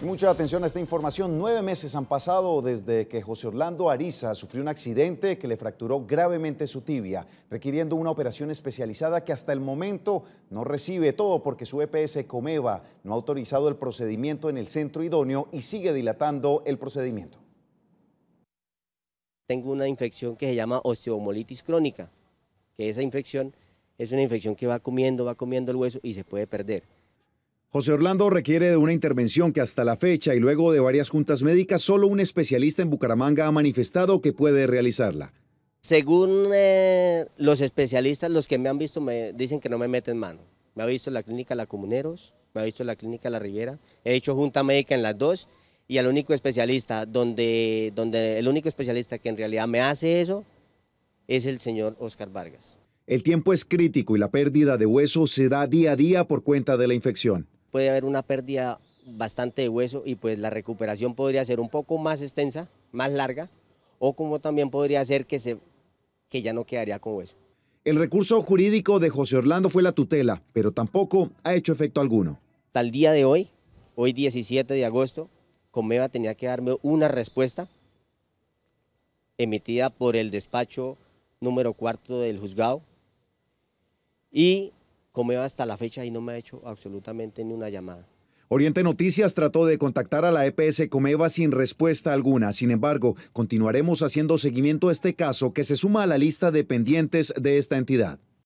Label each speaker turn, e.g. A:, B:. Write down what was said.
A: Mucha atención a esta información. Nueve meses han pasado desde que José Orlando Ariza sufrió un accidente que le fracturó gravemente su tibia, requiriendo una operación especializada que hasta el momento no recibe todo porque su EPS Comeva no ha autorizado el procedimiento en el
B: centro idóneo y sigue dilatando el procedimiento. Tengo una infección que se llama osteomolitis crónica, que esa infección es una infección que va comiendo, va comiendo el hueso y se puede perder.
A: José Orlando requiere de una intervención que hasta la fecha y luego de varias juntas médicas solo un especialista en Bucaramanga ha manifestado que puede realizarla.
B: Según eh, los especialistas, los que me han visto me dicen que no me meten mano. Me ha visto en la clínica La Comuneros, me ha visto en la clínica La Riviera, he hecho junta médica en las dos y el único especialista, donde, donde el único especialista que en realidad me hace eso es el señor Oscar Vargas.
A: El tiempo es crítico y la pérdida de hueso se da día a día por cuenta de la infección
B: puede haber una pérdida bastante de hueso y pues la recuperación podría ser un poco más extensa, más larga, o como también podría ser que, se, que ya no quedaría con hueso.
A: El recurso jurídico de José Orlando fue la tutela, pero tampoco ha hecho efecto alguno.
B: Hasta el día de hoy, hoy 17 de agosto, Comeva tenía que darme una respuesta emitida por el despacho número cuarto del juzgado y Comeva hasta la fecha y no me ha hecho absolutamente ni una llamada.
A: Oriente Noticias trató de contactar a la EPS Comeva sin respuesta alguna. Sin embargo, continuaremos haciendo seguimiento a este caso que se suma a la lista de pendientes de esta entidad.